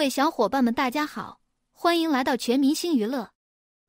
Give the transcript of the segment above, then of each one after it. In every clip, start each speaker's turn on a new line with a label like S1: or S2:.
S1: 各位小伙伴们，大家好，欢迎来到全民星娱乐。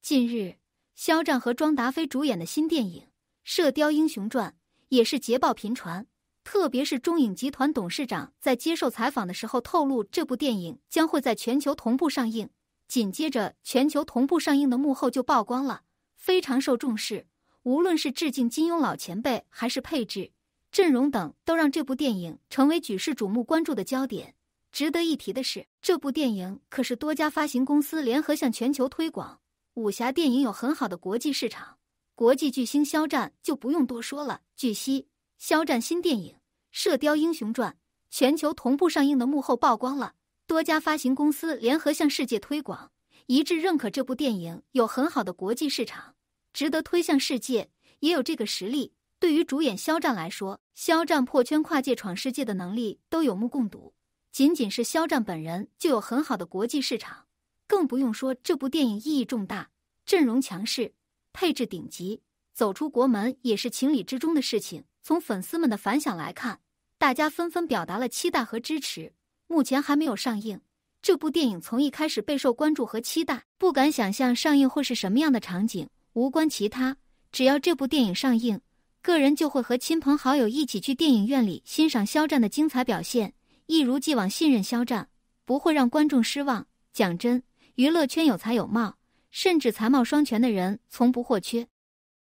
S1: 近日，肖战和庄达菲主演的新电影《射雕英雄传》也是捷报频传。特别是中影集团董事长在接受采访的时候透露，这部电影将会在全球同步上映。紧接着，全球同步上映的幕后就曝光了，非常受重视。无论是致敬金庸老前辈，还是配置、阵容等，都让这部电影成为举世瞩目关注的焦点。值得一提的是，这部电影可是多家发行公司联合向全球推广。武侠电影有很好的国际市场，国际巨星肖战就不用多说了。据悉，肖战新电影《射雕英雄传》全球同步上映的幕后曝光了，多家发行公司联合向世界推广，一致认可这部电影有很好的国际市场，值得推向世界，也有这个实力。对于主演肖战来说，肖战破圈跨界闯世界的能力都有目共睹。仅仅是肖战本人就有很好的国际市场，更不用说这部电影意义重大，阵容强势，配置顶级，走出国门也是情理之中的事情。从粉丝们的反响来看，大家纷纷表达了期待和支持。目前还没有上映，这部电影从一开始备受关注和期待，不敢想象上映会是什么样的场景。无关其他，只要这部电影上映，个人就会和亲朋好友一起去电影院里欣赏肖战的精彩表现。一如既往信任肖战，不会让观众失望。讲真，娱乐圈有才有貌，甚至才貌双全的人从不或缺。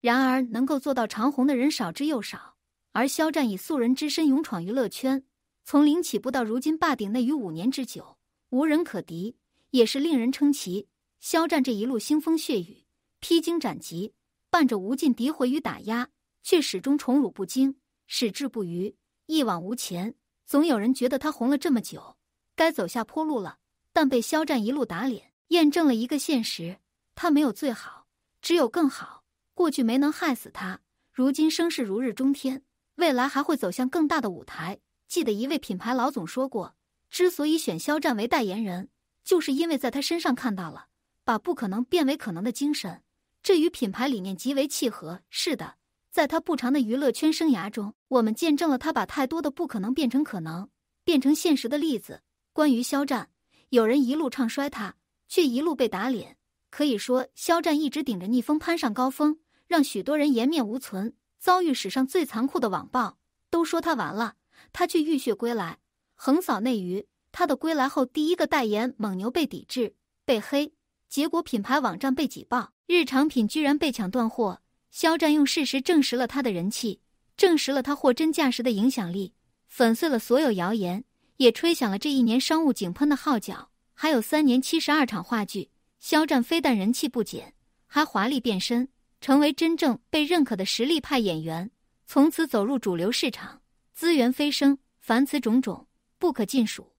S1: 然而，能够做到长红的人少之又少。而肖战以素人之身勇闯娱乐圈，从零起步到如今霸顶内娱五年之久，无人可敌，也是令人称奇。肖战这一路腥风血雨，披荆斩棘，伴着无尽诋毁与打压，却始终宠辱不惊，矢志不渝，一往无前。总有人觉得他红了这么久，该走下坡路了，但被肖战一路打脸，验证了一个现实：他没有最好，只有更好。过去没能害死他，如今声势如日中天，未来还会走向更大的舞台。记得一位品牌老总说过，之所以选肖战为代言人，就是因为在他身上看到了把不可能变为可能的精神，这与品牌理念极为契合。是的。在他不长的娱乐圈生涯中，我们见证了他把太多的不可能变成可能、变成现实的例子。关于肖战，有人一路唱衰他，却一路被打脸。可以说，肖战一直顶着逆风攀上高峰，让许多人颜面无存，遭遇史上最残酷的网暴，都说他完了，他却浴血归来，横扫内娱。他的归来后第一个代言蒙牛被抵制、被黑，结果品牌网站被挤爆，日常品居然被抢断货。肖战用事实证实了他的人气，证实了他货真价实的影响力，粉碎了所有谣言，也吹响了这一年商务井喷的号角。还有三年七十二场话剧，肖战非但人气不减，还华丽变身，成为真正被认可的实力派演员，从此走入主流市场，资源飞升，凡此种种不可尽数。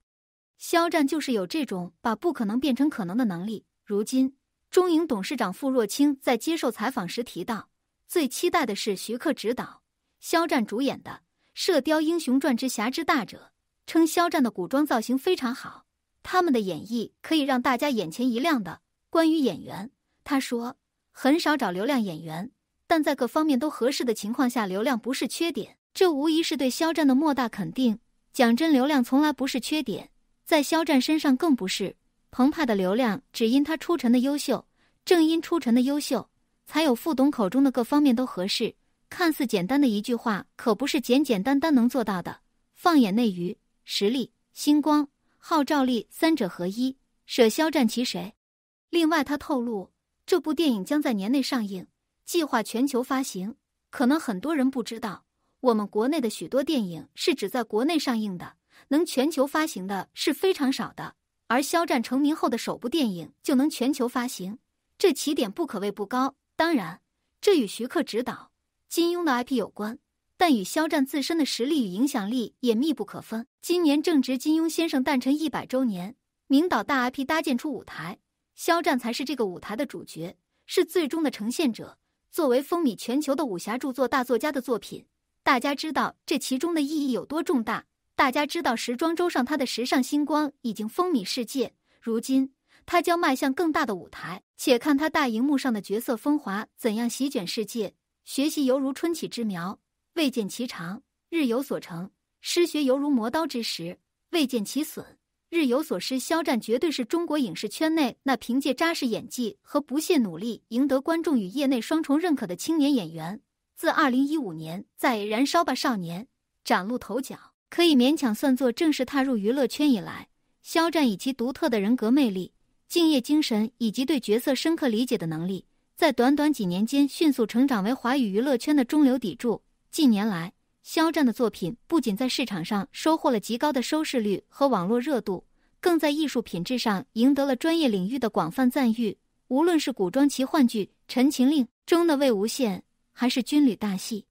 S1: 肖战就是有这种把不可能变成可能的能力。如今，中影董事长傅若清在接受采访时提到。最期待的是徐克执导、肖战主演的《射雕英雄传之侠之大者》，称肖战的古装造型非常好，他们的演绎可以让大家眼前一亮的。关于演员，他说很少找流量演员，但在各方面都合适的情况下，流量不是缺点。这无疑是对肖战的莫大肯定。讲真，流量从来不是缺点，在肖战身上更不是。澎湃的流量只因他出尘的优秀，正因出尘的优秀。还有傅董口中的各方面都合适，看似简单的一句话，可不是简简单单能做到的。放眼内娱，实力、星光、号召力三者合一，舍肖战其谁？另外，他透露，这部电影将在年内上映，计划全球发行。可能很多人不知道，我们国内的许多电影是指在国内上映的，能全球发行的是非常少的。而肖战成名后的首部电影就能全球发行，这起点不可谓不高。当然，这与徐克执导金庸的 IP 有关，但与肖战自身的实力与影响力也密不可分。今年正值金庸先生诞辰一百周年，名导大 IP 搭建出舞台，肖战才是这个舞台的主角，是最终的呈现者。作为风靡全球的武侠著作大作家的作品，大家知道这其中的意义有多重大。大家知道时装周上他的时尚星光已经风靡世界，如今。他将迈向更大的舞台，且看他大荧幕上的角色风华怎样席卷世界。学习犹如春起之苗，未见其长，日有所成；失学犹如磨刀之石，未见其损，日有所失。肖战绝对是中国影视圈内那凭借扎实演技和不懈努力赢得观众与业内双重认可的青年演员。自2015年在《燃烧吧少年》崭露头角，可以勉强算作正式踏入娱乐圈以来，肖战以其独特的人格魅力。敬业精神以及对角色深刻理解的能力，在短短几年间迅速成长为华语娱乐圈的中流砥柱。近年来，肖战的作品不仅在市场上收获了极高的收视率和网络热度，更在艺术品质上赢得了专业领域的广泛赞誉。无论是古装奇幻剧《陈情令》中的魏无羡，还是军旅大戏《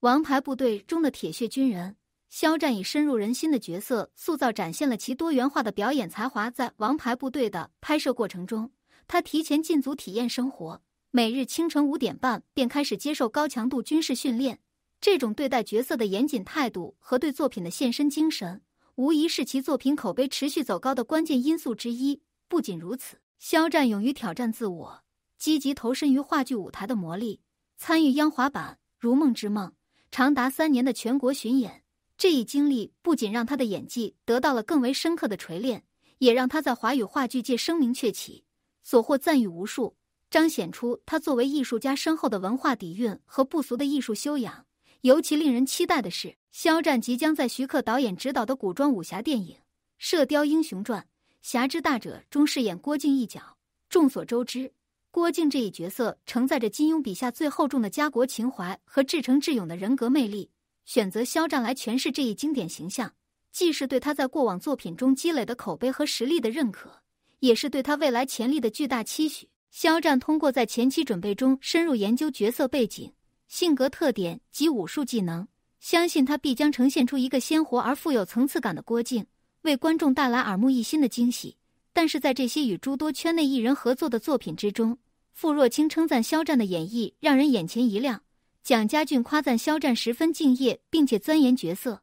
S1: 王牌部队》中的铁血军人。肖战以深入人心的角色塑造展现了其多元化的表演才华。在《王牌部队》的拍摄过程中，他提前进组体验生活，每日清晨五点半便开始接受高强度军事训练。这种对待角色的严谨态度和对作品的献身精神，无疑是其作品口碑持续走高的关键因素之一。不仅如此，肖战勇于挑战自我，积极投身于话剧舞台的磨砺，参与央华版《如梦之梦》长达三年的全国巡演。这一经历不仅让他的演技得到了更为深刻的锤炼，也让他在华语话剧界声名鹊起，所获赞誉无数，彰显出他作为艺术家深厚的文化底蕴和不俗的艺术修养。尤其令人期待的是，肖战即将在徐克导演执导的古装武侠电影《射雕英雄传·侠之大者》中饰演郭靖一角。众所周知，郭靖这一角色承载着金庸笔下最厚重的家国情怀和至诚至勇的人格魅力。选择肖战来诠释这一经典形象，既是对他在过往作品中积累的口碑和实力的认可，也是对他未来潜力的巨大期许。肖战通过在前期准备中深入研究角色背景、性格特点及武术技能，相信他必将呈现出一个鲜活而富有层次感的郭靖，为观众带来耳目一新的惊喜。但是在这些与诸多圈内艺人合作的作品之中，傅若清称赞肖战的演绎让人眼前一亮。蒋家俊夸赞肖战十分敬业，并且钻研角色。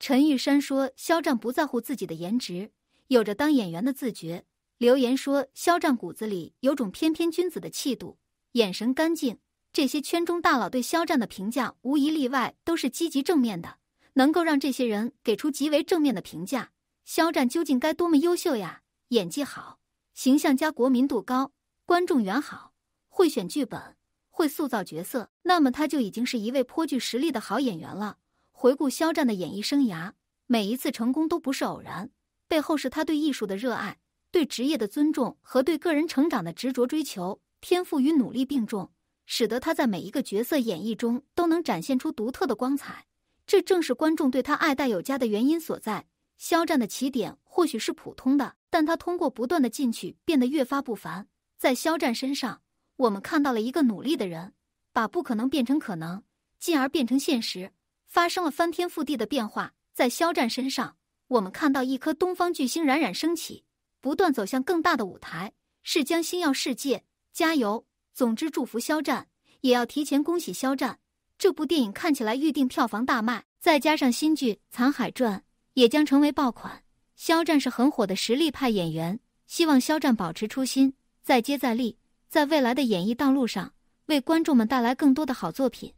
S1: 陈玉珊说肖战不在乎自己的颜值，有着当演员的自觉。留言说肖战骨子里有种翩翩君子的气度，眼神干净。这些圈中大佬对肖战的评价，无一例外都是积极正面的，能够让这些人给出极为正面的评价。肖战究竟该多么优秀呀？演技好，形象加国民度高，观众缘好，会选剧本。会塑造角色，那么他就已经是一位颇具实力的好演员了。回顾肖战的演艺生涯，每一次成功都不是偶然，背后是他对艺术的热爱、对职业的尊重和对个人成长的执着追求，天赋与努力并重，使得他在每一个角色演绎中都能展现出独特的光彩。这正是观众对他爱戴有加的原因所在。肖战的起点或许是普通的，但他通过不断的进取变得越发不凡。在肖战身上。我们看到了一个努力的人，把不可能变成可能，进而变成现实，发生了翻天覆地的变化。在肖战身上，我们看到一颗东方巨星冉冉升起，不断走向更大的舞台，是将星耀世界。加油！总之，祝福肖战，也要提前恭喜肖战。这部电影看起来预定票房大卖，再加上新剧《残海传》也将成为爆款。肖战是很火的实力派演员，希望肖战保持初心，再接再厉。在未来的演艺道路上，为观众们带来更多的好作品。